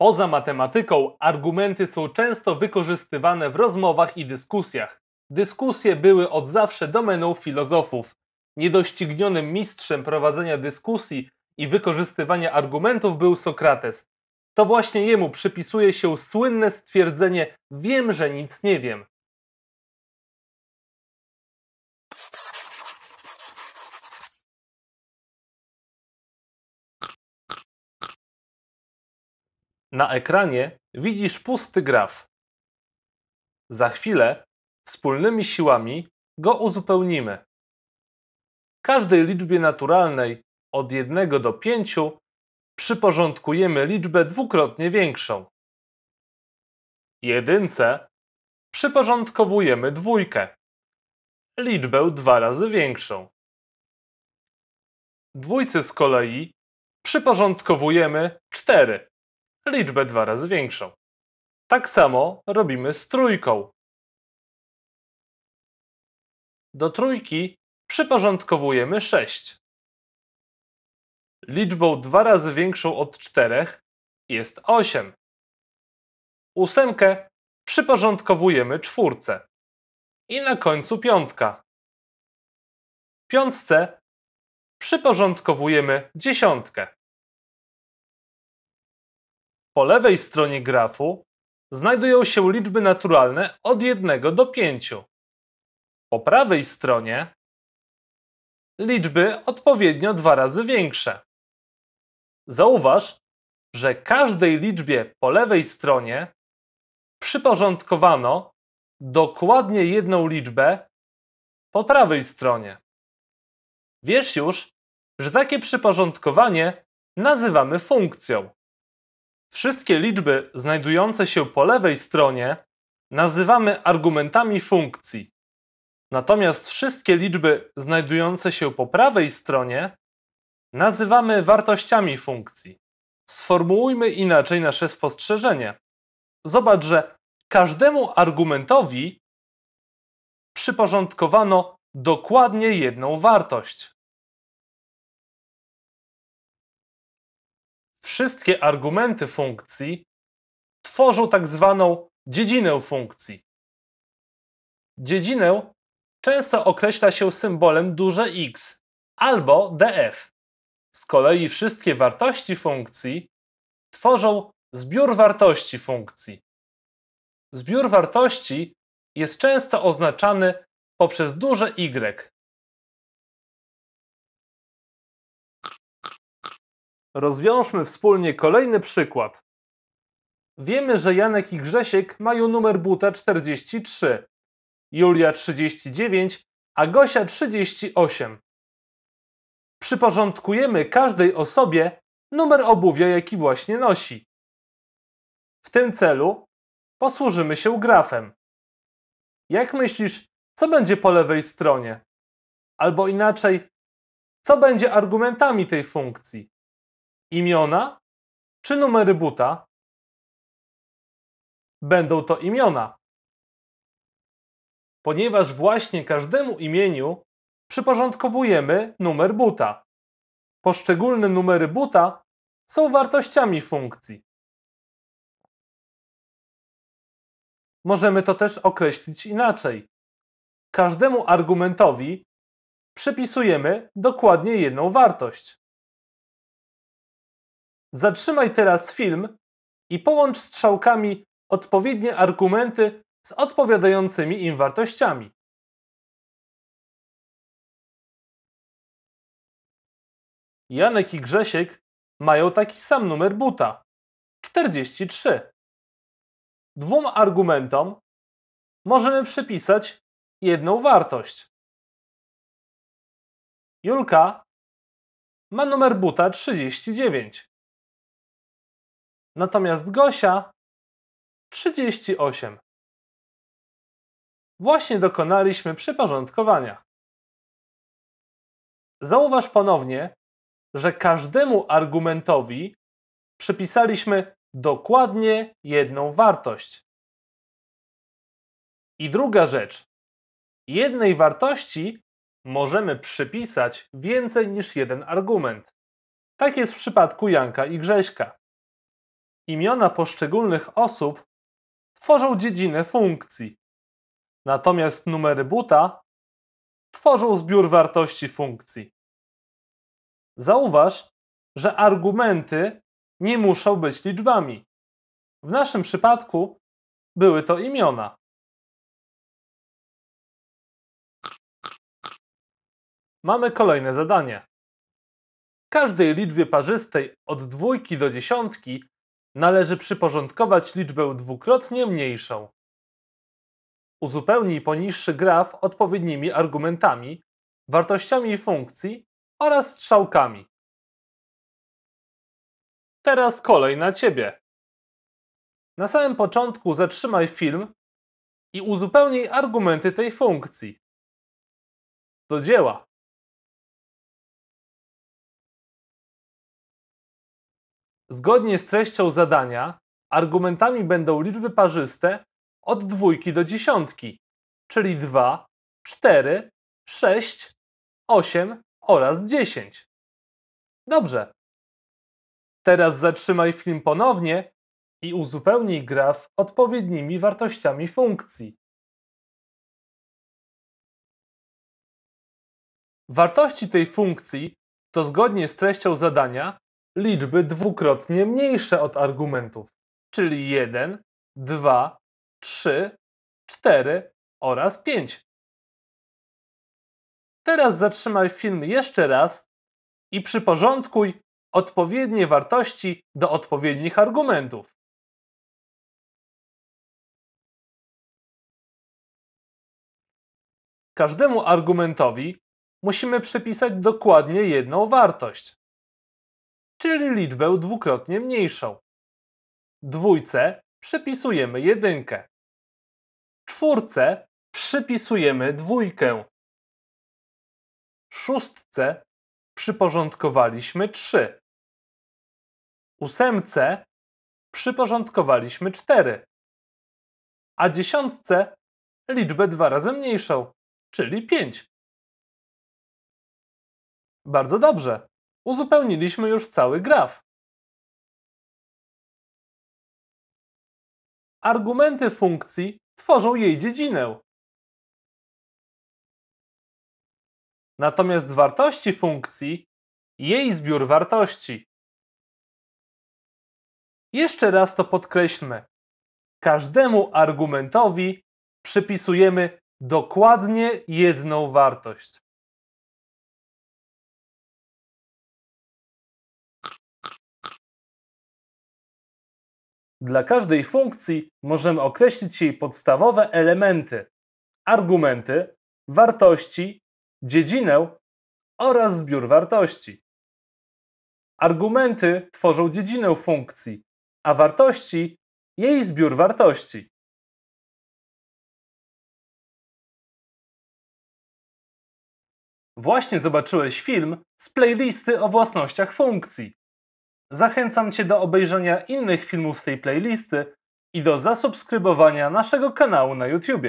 Poza matematyką argumenty są często wykorzystywane w rozmowach i dyskusjach. Dyskusje były od zawsze domeną filozofów. Niedoścignionym mistrzem prowadzenia dyskusji i wykorzystywania argumentów był Sokrates. To właśnie jemu przypisuje się słynne stwierdzenie: Wiem, że nic nie wiem. Na ekranie widzisz pusty graf. Za chwilę wspólnymi siłami go uzupełnimy. Każdej liczbie naturalnej od 1 do 5 przyporządkujemy liczbę dwukrotnie większą. Jedynce przyporządkowujemy dwójkę, liczbę dwa razy większą. Dwójce z kolei przyporządkowujemy 4, liczbę dwa razy większą. Tak samo robimy z trójką. Do trójki przyporządkowujemy 6. Liczbą dwa razy większą od czterech jest 8. Ósemkę przyporządkowujemy czwórce. I na końcu piątka. Piątce przyporządkowujemy dziesiątkę. Po lewej stronie grafu znajdują się liczby naturalne od 1 do 5. Po prawej stronie liczby odpowiednio dwa razy większe. Zauważ, że każdej liczbie po lewej stronie przyporządkowano dokładnie jedną liczbę po prawej stronie. Wiesz już, że takie przyporządkowanie nazywamy funkcją. Wszystkie liczby znajdujące się po lewej stronie nazywamy argumentami funkcji. Natomiast wszystkie liczby znajdujące się po prawej stronie nazywamy wartościami funkcji. Sformułujmy inaczej nasze spostrzeżenie. Zobacz, że każdemu argumentowi przyporządkowano dokładnie jedną wartość. wszystkie argumenty funkcji tworzą tak zwaną dziedzinę funkcji. Dziedzinę często określa się symbolem duże X albo df. Z kolei wszystkie wartości funkcji tworzą zbiór wartości funkcji. Zbiór wartości jest często oznaczany poprzez duże Y, Rozwiążmy wspólnie kolejny przykład. Wiemy, że Janek i Grzesiek mają numer buta 43, Julia 39, a Gosia 38. Przyporządkujemy każdej osobie numer obuwia, jaki właśnie nosi. W tym celu posłużymy się grafem. Jak myślisz, co będzie po lewej stronie? Albo inaczej, co będzie argumentami tej funkcji? imiona czy numery buta? Będą to imiona, ponieważ właśnie każdemu imieniu przyporządkowujemy numer buta. Poszczególne numery buta są wartościami funkcji. Możemy to też określić inaczej. Każdemu argumentowi przypisujemy dokładnie jedną wartość. Zatrzymaj teraz film i połącz strzałkami odpowiednie argumenty z odpowiadającymi im wartościami. Janek i Grzesiek mają taki sam numer buta 43. Dwóm argumentom możemy przypisać jedną wartość. Julka ma numer buta 39. Natomiast Gosia 38. Właśnie dokonaliśmy przyporządkowania. Zauważ ponownie, że każdemu argumentowi przypisaliśmy dokładnie jedną wartość. I druga rzecz. Jednej wartości możemy przypisać więcej niż jeden argument. Tak jest w przypadku Janka i Grześka. Imiona poszczególnych osób tworzą dziedzinę funkcji, natomiast numery buta tworzą zbiór wartości funkcji. Zauważ, że argumenty nie muszą być liczbami. W naszym przypadku były to imiona. Mamy kolejne zadanie. W każdej liczbie parzystej od dwójki do dziesiątki należy przyporządkować liczbę dwukrotnie mniejszą. Uzupełnij poniższy graf odpowiednimi argumentami, wartościami funkcji oraz strzałkami. Teraz kolej na Ciebie. Na samym początku zatrzymaj film i uzupełnij argumenty tej funkcji. Do dzieła! Zgodnie z treścią zadania, argumentami będą liczby parzyste od dwójki do dziesiątki, czyli 2, 4, 6, 8 oraz 10. Dobrze. Teraz zatrzymaj film ponownie i uzupełnij graf odpowiednimi wartościami funkcji. Wartości tej funkcji to zgodnie z treścią zadania liczby dwukrotnie mniejsze od argumentów, czyli 1, 2, 3, 4 oraz 5. Teraz zatrzymaj film jeszcze raz i przyporządkuj odpowiednie wartości do odpowiednich argumentów. Każdemu argumentowi musimy przypisać dokładnie jedną wartość czyli liczbę dwukrotnie mniejszą. Dwójce przypisujemy jedynkę. Czwórce przypisujemy dwójkę. Szóstce przyporządkowaliśmy trzy. Ósemce przyporządkowaliśmy cztery. A dziesiątce liczbę dwa razy mniejszą, czyli pięć. Bardzo dobrze. Uzupełniliśmy już cały graf. Argumenty funkcji tworzą jej dziedzinę. Natomiast wartości funkcji jej zbiór wartości. Jeszcze raz to podkreślmy. Każdemu argumentowi przypisujemy dokładnie jedną wartość. Dla każdej funkcji możemy określić jej podstawowe elementy, argumenty, wartości, dziedzinę oraz zbiór wartości. Argumenty tworzą dziedzinę funkcji, a wartości jej zbiór wartości. Właśnie zobaczyłeś film z playlisty o własnościach funkcji. Zachęcam Cię do obejrzenia innych filmów z tej playlisty i do zasubskrybowania naszego kanału na YouTube.